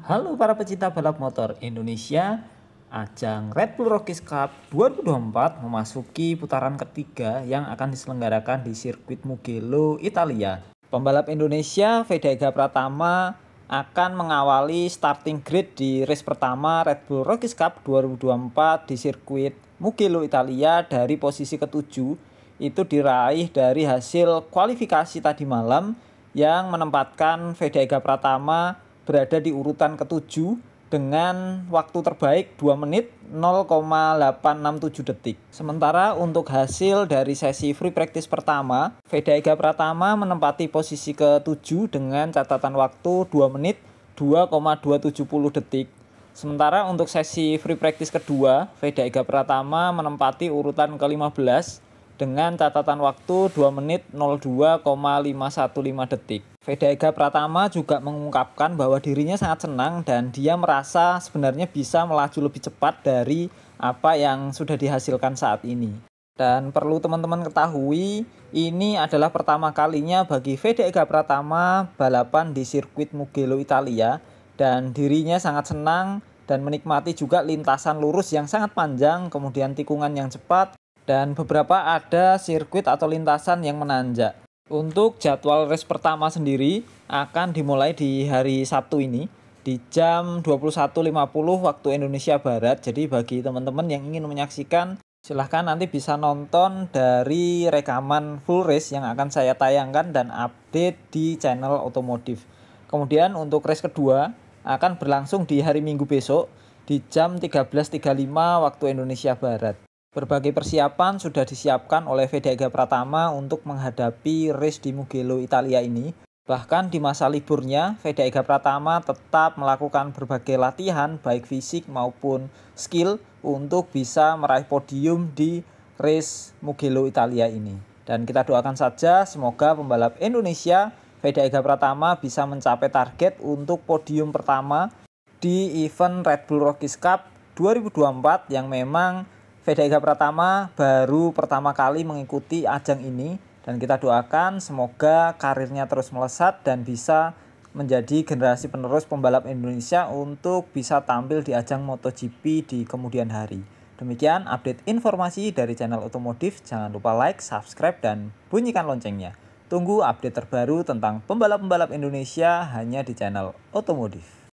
Halo para pecinta balap motor Indonesia, ajang Red Bull Rockies Cup 2024 memasuki putaran ketiga yang akan diselenggarakan di sirkuit Mugello, Italia. Pembalap Indonesia Vedega Pratama akan mengawali starting grid di race pertama Red Bull Rockies Cup 2024 di sirkuit Mugello, Italia dari posisi ketujuh itu diraih dari hasil kualifikasi tadi malam yang menempatkan Vedega Pratama berada di urutan ketujuh dengan waktu terbaik 2 menit 0,867 detik. Sementara untuk hasil dari sesi free practice pertama, Veda Ega Pratama menempati posisi ke-7 dengan catatan waktu 2 menit 2,270 detik. Sementara untuk sesi free practice kedua, Veda Ega Pratama menempati urutan ke-15 dengan catatan waktu 2 menit 02,515 detik. Ega Pratama juga mengungkapkan bahwa dirinya sangat senang dan dia merasa sebenarnya bisa melaju lebih cepat dari apa yang sudah dihasilkan saat ini. Dan perlu teman-teman ketahui, ini adalah pertama kalinya bagi Ega Pratama balapan di sirkuit Mugello Italia dan dirinya sangat senang dan menikmati juga lintasan lurus yang sangat panjang, kemudian tikungan yang cepat dan beberapa ada sirkuit atau lintasan yang menanjak. Untuk jadwal race pertama sendiri akan dimulai di hari Sabtu ini di jam 21.50 waktu Indonesia Barat. Jadi bagi teman-teman yang ingin menyaksikan silahkan nanti bisa nonton dari rekaman full race yang akan saya tayangkan dan update di channel otomotif. Kemudian untuk race kedua akan berlangsung di hari Minggu besok di jam 13.35 waktu Indonesia Barat. Berbagai persiapan sudah disiapkan oleh VDG Pratama untuk menghadapi race di Mugello, Italia ini. Bahkan di masa liburnya, VDG Pratama tetap melakukan berbagai latihan baik fisik maupun skill untuk bisa meraih podium di race Mugello, Italia ini. Dan kita doakan saja semoga pembalap Indonesia VDG Pratama bisa mencapai target untuk podium pertama di event Red Bull Rockies Cup 2024 yang memang Veda Pratama baru pertama kali mengikuti ajang ini dan kita doakan semoga karirnya terus melesat dan bisa menjadi generasi penerus pembalap Indonesia untuk bisa tampil di ajang MotoGP di kemudian hari. Demikian update informasi dari channel otomotif. Jangan lupa like, subscribe, dan bunyikan loncengnya. Tunggu update terbaru tentang pembalap-pembalap Indonesia hanya di channel otomotif.